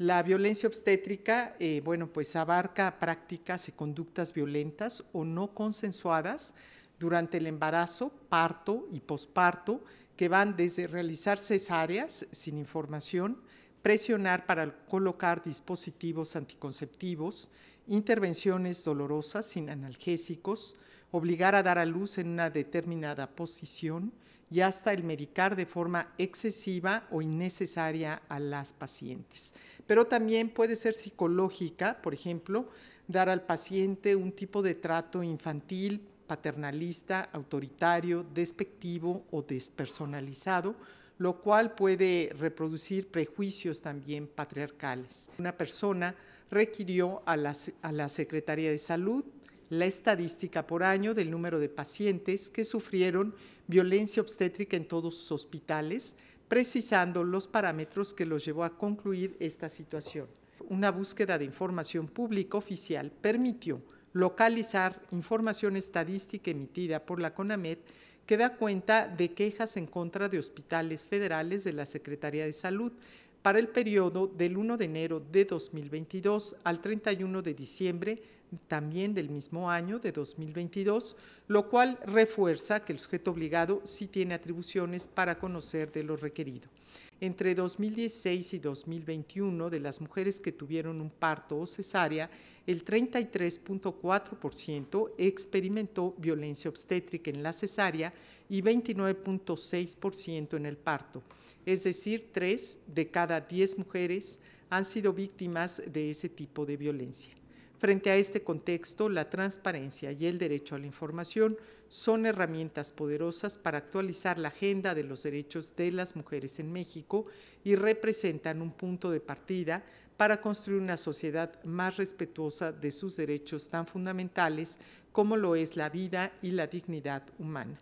La violencia obstétrica, eh, bueno, pues abarca prácticas y conductas violentas o no consensuadas durante el embarazo, parto y posparto, que van desde realizar cesáreas sin información, presionar para colocar dispositivos anticonceptivos, intervenciones dolorosas sin analgésicos, obligar a dar a luz en una determinada posición y hasta el medicar de forma excesiva o innecesaria a las pacientes. Pero también puede ser psicológica, por ejemplo, dar al paciente un tipo de trato infantil, paternalista, autoritario, despectivo o despersonalizado, lo cual puede reproducir prejuicios también patriarcales. Una persona requirió a la, Secretaría de Salud la estadística por año del número de pacientes que sufrieron violencia obstétrica en todos sus hospitales, precisando los parámetros que los llevó a concluir esta situación. Una búsqueda de información pública oficial permitió localizar información estadística emitida por la CONAMED que da cuenta de quejas en contra de hospitales federales de la Secretaría de Salud para el periodo del 1 de enero de 2022 al 31 de diciembre también del mismo año, de 2022, lo cual refuerza que el sujeto obligado sí tiene atribuciones para conocer de lo requerido. Entre 2016 y 2021, de las mujeres que tuvieron un parto o cesárea, el 33.4% experimentó violencia obstétrica en la cesárea y 29.6% en el parto. Es decir, 3 de cada 10 mujeres han sido víctimas de ese tipo de violencia. Frente a este contexto, la transparencia y el derecho a la información son herramientas poderosas para actualizar la agenda de los derechos de las mujeres en México y representan un punto de partida para construir una sociedad más respetuosa de sus derechos tan fundamentales como lo es la vida y la dignidad humana.